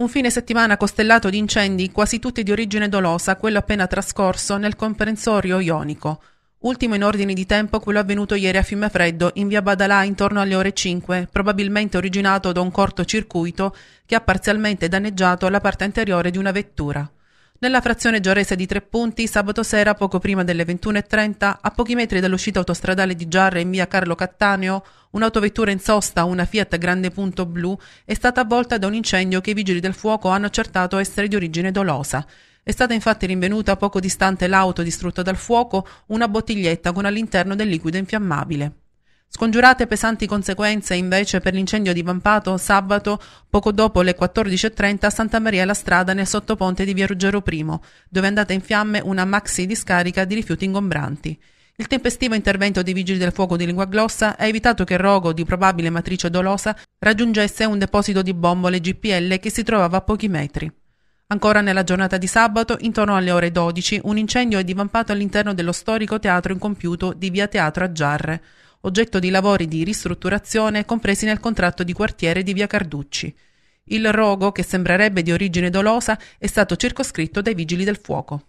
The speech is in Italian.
Un fine settimana costellato di incendi, quasi tutti di origine dolosa, quello appena trascorso nel comprensorio ionico. Ultimo in ordine di tempo quello avvenuto ieri a Fiumefreddo, in via Badalà, intorno alle ore 5, probabilmente originato da un cortocircuito che ha parzialmente danneggiato la parte anteriore di una vettura. Nella frazione giarrese di Tre Punti, sabato sera, poco prima delle 21.30, a pochi metri dall'uscita autostradale di Giarre in via Carlo Cattaneo, un'autovettura in sosta, una Fiat Grande Punto Blu, è stata avvolta da un incendio che i vigili del fuoco hanno accertato essere di origine dolosa. È stata infatti rinvenuta poco distante l'auto distrutta dal fuoco, una bottiglietta con all'interno del liquido infiammabile. Scongiurate pesanti conseguenze invece per l'incendio divampato sabato poco dopo le 14.30 a Santa Maria la Strada nel sottoponte di via Ruggero I, dove è andata in fiamme una maxi discarica di rifiuti ingombranti. Il tempestivo intervento dei vigili del fuoco di lingua glossa ha evitato che il rogo di probabile matrice dolosa raggiungesse un deposito di bombole GPL che si trovava a pochi metri. Ancora nella giornata di sabato, intorno alle ore 12, un incendio è divampato all'interno dello storico teatro incompiuto di via Teatro a Giarre oggetto di lavori di ristrutturazione compresi nel contratto di quartiere di via Carducci. Il rogo, che sembrerebbe di origine dolosa, è stato circoscritto dai vigili del fuoco.